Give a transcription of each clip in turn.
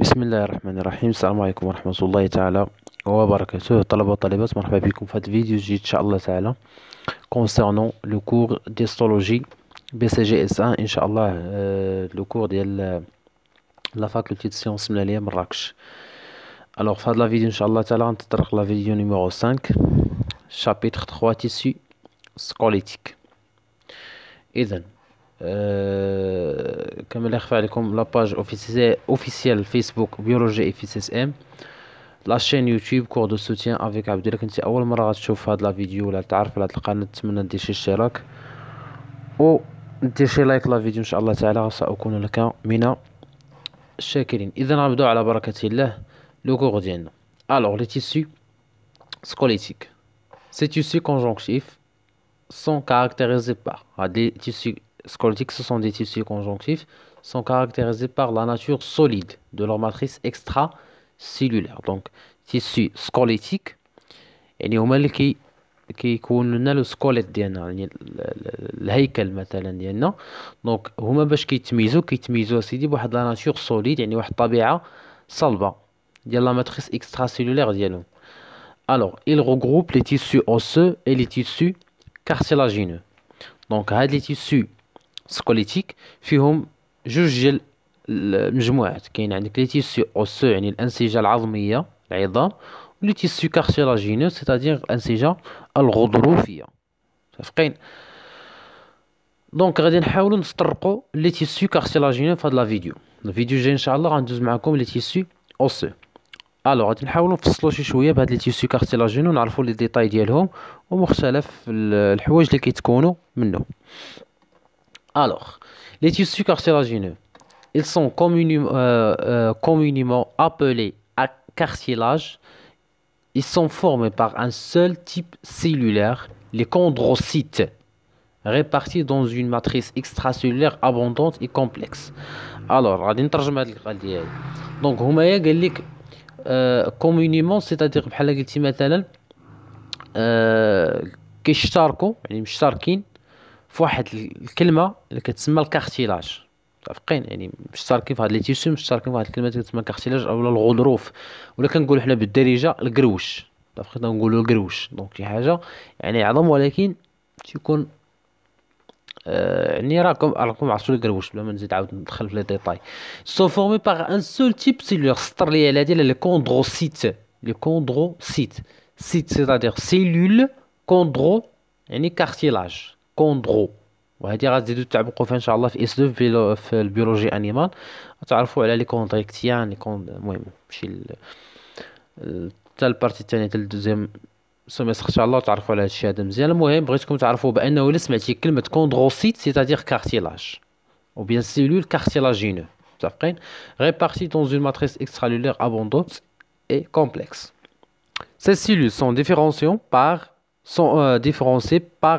بسم الله الرحمن الرحيم السلام عليكم ورحمة الله تعالى وبركاته طلبة وطالبات مرحبا بكم في هذا الفيديو الجديد إن شاء الله تعالى لو كور ديستولوجي بي سي جي 1 إن شاء الله لو كور ديال لا فاكولتي دي سيونس من مراكش الوغ في هذا فيديو إن شاء الله تعالى غنتطرق لا فيديو نيميرو 5 شابيتر 3 تيسي سكوليتيك إذن Euh, comme les comme la page officielle officielle facebook biologie et fils la chaîne youtube cours de soutien avec abdou l'intérêt ou le marat chauffard de la vidéo la à la quand même un déchet chérac ou déchets like la vie d'une charlotte à l'art ça a commun le camp minard chakrin il en a à la baraka tiller le cours alors les tissus scolétiques ces tissus conjonctifs sont caractérisés par ah, des tissus scolétiques ce sont des tissus conjonctifs, sont caractérisés par la nature solide de leur matrice extracellulaire. Donc, tissu squelettique, يعني هما اللي كي كيكون لنا لو سكوليت ديالنا يعني الهيكل مثلا ديالنا دونك هما باش كيتميزو كيتميزو سيدي بواحد لا ناتور سوليد يعني واحد الطبيعه صلبه ديال لا ماتريس اكسترا سيلولير ديالهم alors il regroupe les tissus osseux et les tissus cartilagineux donc a les tissus سكوليتيك فيهم جوج ديال المجموعات كاين عندك لي تيسيو اوسو يعني الانسجه العظميه العظام ولي تيسيو كارتيلاجينو سيتادير الانسجه الغضروفيه متفقين دونك غادي نحاولوا نسترقوا لي تيسيو كارتيلاجينو في هاد لا فيديو الفيديو الجاي ان شاء الله غندوز معكم لي تيسيو اوسو الو غادي نحاولوا نفصلوا شي شويه بهاد لي تيسيو كارتيلاجينو نعرفوا لي ديتاي ديالهم ومختلف الحوايج اللي كيتكونوا منه Alors, les tissus cartilagineux, ils sont euh, euh, communément, appelés à Ils sont formés par un seul type cellulaire, les chondrocytes, répartis dans une matrice extracellulaire abondante et complexe. Alors, on va Donc, هما قال euh, communément, c'est-à-dire بحال مثلا يعني في واحد الكلمه اللي كتسمى الكارتيلاج متفقين يعني مشتركين في هاد لي تيسو مشتركين في هاد الكلمه اللي كتسمى الكارتيلاج اولا الغضروف ولا كنقولو حنا بالدارجه الكروش متفقين نقولو الكروش دونك شي حاجه يعني عظم ولكن تيكون آه، يعني راكم راكم عرفتوا الكروش بلا ما نزيد عاود ندخل في لي ديتاي سو فورمي باغ ان سول تيب سيلولير سطر لي على هادي لي كوندروسيت لي كوندروسيت سيت سيتادير سيلول كوندرو يعني كارتيلاج كوندرو وهذه غادي تزيدو تعمقوا فيها ان شاء الله dans une matrice extracellulaire abondante et complexe. Ces cellules sont différenciées par, sont, euh, différenciées par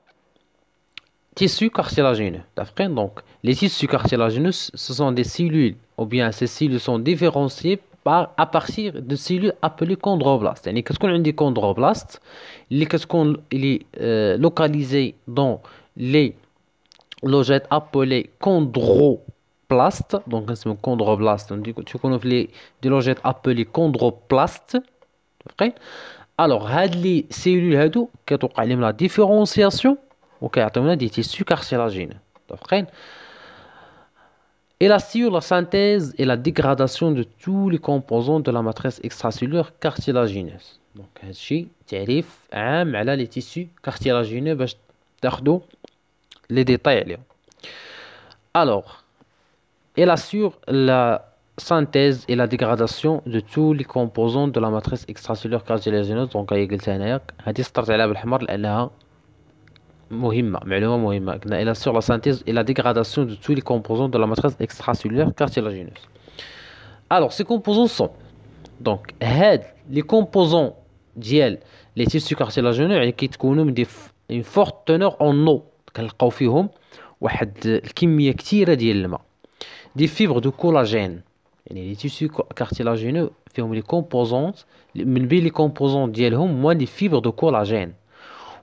tissus cartilagineux. Donc, les tissus cartilagineux, ce sont des cellules, ou bien ces cellules sont différenciées par, à partir de cellules appelées chondroblastes. Et qu'est-ce qu'on dit chondroblastes Il est euh, localisé dans les logettes appelées chondroplastes. Donc, c'est chondroblaste. On tu connais les, des logettes appelées chondroplastes. Alors, les cellules, qui la différenciation. وكيعطيونا دي تيسو كارسيلاجين tissus Et la Elle assure la synthèse et la dégradation de tous les composants de la matrice extracellulaire cartilagineuse. Donc, ici, tarif, am, ala, les tissus cartilagineux, bach, tardo, les détails. Alors, elle assure la synthèse et la dégradation de tous les composants de la matrice extracellulaire cartilagineuse. Donc, il y a la stratégie, elle a Mohima, mais le mot la synthèse et la dégradation de tous les composants de la matrice extracellulaire cartilagineuse. Alors, ces composants sont, donc, les composants d'HEL, les tissus cartilagineux, qui ont une forte teneur en eau, calcium, ou HEL qui m'étire d'HEL, des fibres de collagène. Les tissus cartilagineux ont les composants, mais les composants d'HEL ont moins de fibres de collagène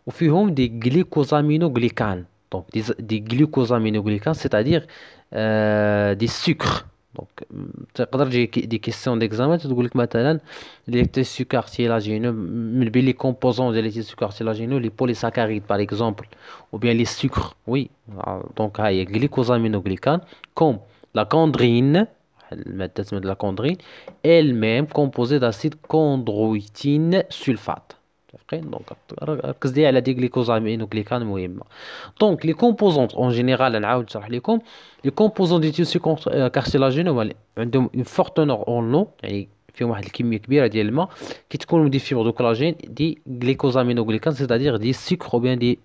au fur et à mesure des glycosaminoglycans donc des glycosaminoglycans c'est-à-dire euh, des sucres donc en j'ai questions d'examen tout de suite les composants les composants des tésocartélagénes les polysaccharides par exemple ou bien les sucres oui donc il y a des glycosaminoglycans comme la chondrine la chondrine elle-même composée d'acide chondroitine sulfate donc دونك ركز لي على دي غليكوزامين وغليكان مهمه دونك لي une اون جينيرال نعاود نشرح لكم لي كومبوزونط دي تيسي كارسيلاجين هما عندهم اون فورت نور اون يعني فيهم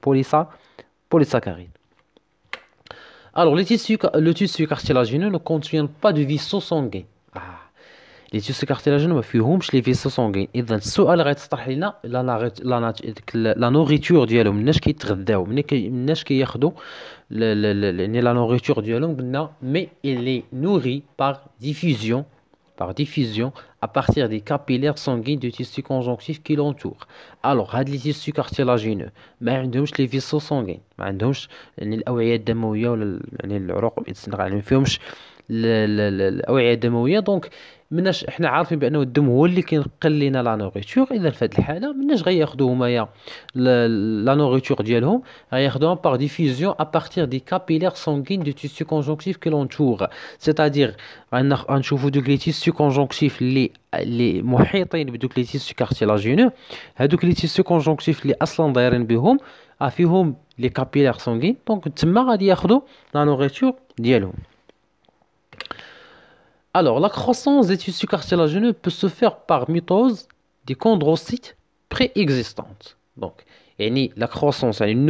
واحد Alors, les tissus, le tissu cartilagineux ne contient pas de vaisseaux sanguin. لي تيوس كارتيلاجين ما فيهمش لي فيسو سونغين اذا السؤال غيتطرح لينا لا لا لا لا نوغيتور ديالهم مناش كيتغداو مناش كياخذوا يعني لا نوغيتور ديالهم قلنا مي اللي نوري بار ديفيزيون par diffusion à partir des capillaires sanguins du tissu conjonctif qui l'entoure. Alors, هاد لي تيسو كارتيلاجينو ما عندهمش لي فيسو سونغين ما عندهمش يعني الاوعيه الدمويه ولا يعني العروق ما فيهمش الاوعيه الدمويه دونك مناش حنا عارفين بانه الدم هو اللي كينقل لنا لا نوريتور اذا في هذه الحاله مناش غياخذوا همايا لا نوريتور ديالهم غياخذوها باغ ديفيزيون ا بارتير دي كابيلير سانغين دو تيسيو كونجونكتيف كي لونتور سيتادير غنشوفوا دوك لي تيسيو كونجونكتيف اللي لي محيطين بدوك لي تيسيو كارتيلاجينو هادوك لي تيسيو كونجونكتيف اللي اصلا دايرين بهم آه، فيهم لي كابيلير سانغين دونك تما غادي ياخذوا لا نوريتور ديالهم Alors, la croissance des tissus cartilagineux peut se faire par mitose des chondrocytes préexistantes. Donc, la croissance à une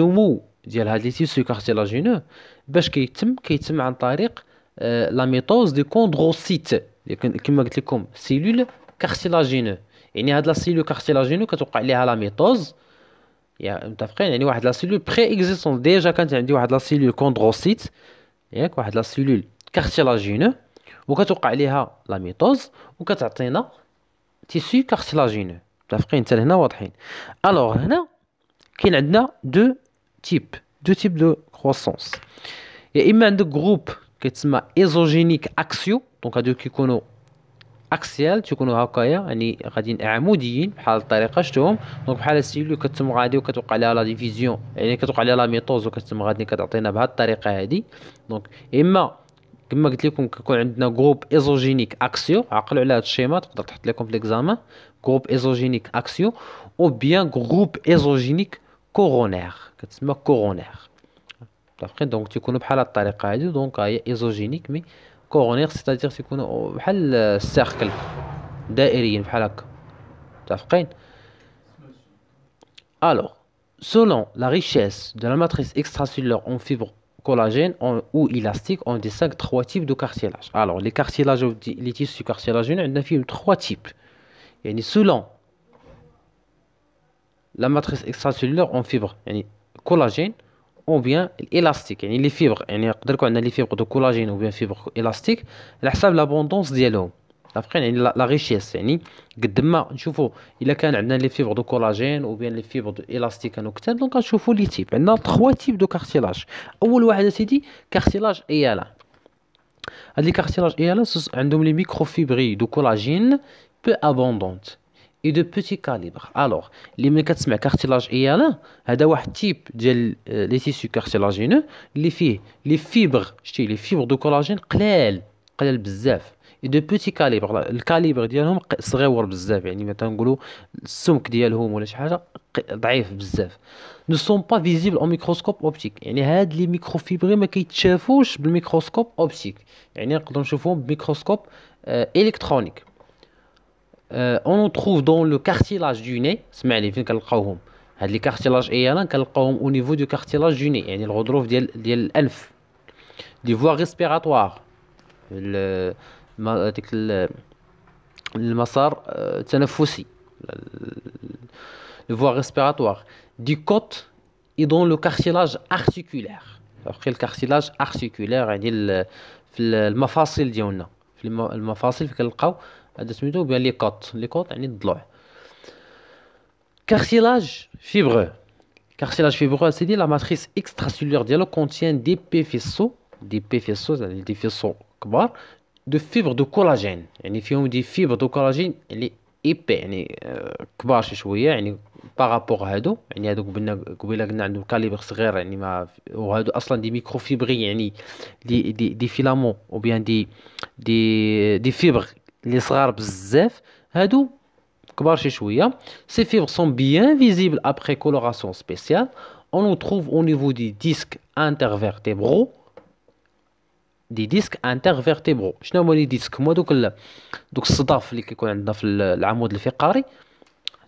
des tissus cartilagineux, parce que c'est un la mitose des chondrocytes, qui je dit comme cellules cartilagineux. Et ni à la cellule cartilagineux, quand on de la mitose, يا متفقين يعني واحد لا سيلول بري ديجا كانت عندي واحد cellule سيلول il ياك واحد une cellule cartilagineuse. وكتوقع ليها لا ميتوز وكتعطينا تيسو كارتلاجينو متفقين حتى لهنا واضحين الوغ هنا كاين عندنا دو تيب دو تيب دو كروسونس يا اما عندك جروب كيتسمى ايزوجينيك اكسيو دونك هادو كيكونوا اكسيال تيكونوا هكايا يعني غاديين عموديين بحال الطريقه شفتوهم دونك بحال السيلو كتم غادي وكتوقع لها لا ديفيزيون يعني كتوقع لها لا ميتوز وكتم غادي كتعطينا بهاد الطريقه هادي دونك اما كما قلت لكم كيكون عندنا جروب ايزوجينيك اكسيو عقلوا على هذا الشيما تقدر تحط لكم في ليكزامان جروب ايزوجينيك اكسيو او بيان جروب ايزوجينيك كورونير كتسمى كورونير متفقين دونك تيكونوا بحال هاد الطريقه هادي دونك هي ايزوجينيك مي كورونير سيتادير تيكونوا بحال السيركل دائريين بحال هكا متفقين الوغ selon la richesse de la matrice extracellulaire en fibres collagène ou élastique, on distingue trois types de cartilage. Alors, les cartilages, les tissus cartilagineux, on fait trois types. Et selon la matrice extracellulaire en fibre, collagène ou bien élastique, les fibres, les fibres de collagène ou bien fibres élastiques, l'abondance dialogue متفقين يعني لا ريشيس يعني قد ما نشوفوا الا كان عندنا لي فيبر دو كولاجين او بيان لي فيبر دو الاستيك انوكتان دونك غنشوفوا لي تيب عندنا تخوا تيب دو كارتيلاج اول واحد اسيدي كارتيلاج ايالا هاد لي كارتيلاج ايالا عندهم لي ميكرو فيبري دو كولاجين بو ابوندونت اي دو بوتي كاليبر الوغ لي ملي كتسمع كارتيلاج ايالا هذا واحد تيب ديال لي تيسيو كارتيلاجينو اللي فيه لي فيبر شتي لي فيبر دو كولاجين قلال قلال بزاف دو بوتي كاليبر الكاليبر ديالهم صغيور بزاف يعني مثلا نقولوا السمك ديالهم ولا شي حاجه ضعيف بزاف نو سون با فيزيبل او ميكروسكوب اوبتيك يعني هاد لي فيبري ما كيتشافوش بالميكروسكوب اوبتيك يعني نقدروا نشوفوهم بميكروسكوب الكترونيك اون تروف دون لو كارتيلاج دو ني سمع لي فين كنلقاوهم هاد لي كارتيلاج ايالا كنلقاوهم او نيفو دو كارتيلاج دو ني يعني الغضروف ديال ديال الانف دي فوا ريسبيراتوار ديك المسار التنفسي le voie respiratoire du côte et dans le cartilage articulaire le cartilage articulaire يعني في المفاصل ديالنا في المفاصل كنلقاو هذا سميتو بان لي كوت لي كوت يعني الضلوع cartilage fibreux cartilage fibreux c'est dit la matrice extracellulaire dialo contient des p faisceaux des petits faisceaux يعني des faisceaux كبار دو فيبر دو كولاجين يعني فيهم دي فيبر دو كولاجين اللي ايبي يعني كبار شي شويه يعني بارابور هادو يعني هادو قبلنا قبيله قلنا عندهم كاليبر صغير يعني ما وهادو اصلا دي ميكرو فيبري يعني دي دي دي فيلامون او بيان دي دي دي فيبر اللي صغار بزاف هادو كبار شي شويه سي فيبر سون بيان فيزيبل ابري كولوراسيون سبيسيال اون trouve au niveau du disque intervertébral دي ديسك انتر فيرتيبرو شنو هما لي ديسك هما دوك ال... دوك الصداف اللي كيكون عندنا في العمود الفقري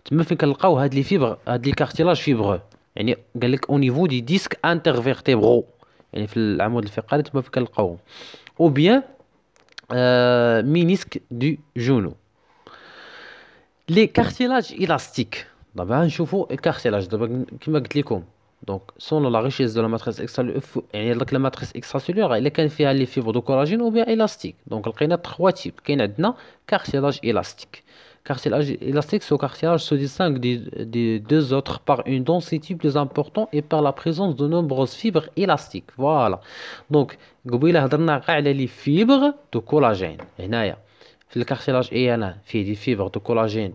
تما فين كنلقاو هاد لي فيبر هاد لي كارتيلاج فيبرو يعني قال لك او نيفو دي ديسك انتر فيرتيبرو يعني في العمود الفقري تما فين كنلقاو او بيان آه مينيسك دو جونو لي كارتيلاج الاستيك دابا نشوفو الكارتيلاج دابا كما قلت لكم Donc, selon la richesse de la matrice extracellulaire, il y a les fibres de collagène ou bien élastique. Donc, il y a trois types. Il cartilage élastique. carcélage cartilage élastique, c'est le cartilage se distingue des deux autres par une densité plus importante et par la présence de nombreuses fibres élastiques. Voilà. Donc, il y a les fibres de collagène. le cartilage, il y a des fibres de collagène.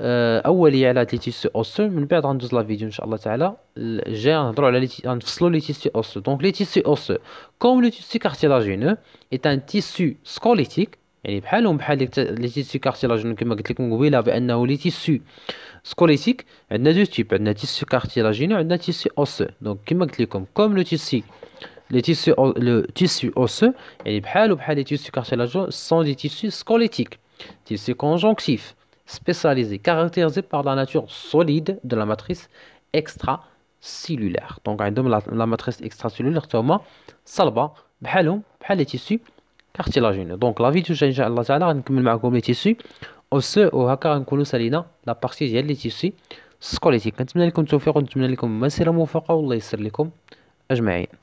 اوليه على لي تيسو اوسو من بعد غندوز لا فيديو ان شاء الله تعالى جاي نهضروا على غنفصلوا لي تيسو اوسو دونك لي تيسو اوسو كوم لو تيسو كارتيلاجينو اي ان تيسو سكوليتيك يعني بحالهم بحال لي تيسو كارتيلاجينو كما قلت لكم قبيله بانه لي تيسو سكوليتيك عندنا دو تيب عندنا تيسو كارتيلاجينو عندنا تيسو اوسو دونك كما قلت لكم كوم لو تيسو les tissus, le tissu osseux et les bhal ou bhal les tissus cartilagineux sont des tissus squelettiques, tissus conjonctifs spécialisée caractérisée par la nature solide de la matrice extracellulaire. Donc, la, la matrice extracellulaire, c'est salba, بحالهم بحال les tissus cartilagineux. Donc, la vidéo, inchallah ta'ala, غنكمل معكم les tissus osseux غنكونوا سالينا لا بارتي ديال لي تيسي سكوليتيك كنتمنى لكم التوفيق ونتمنى لكم مسيره موفقه والله يسر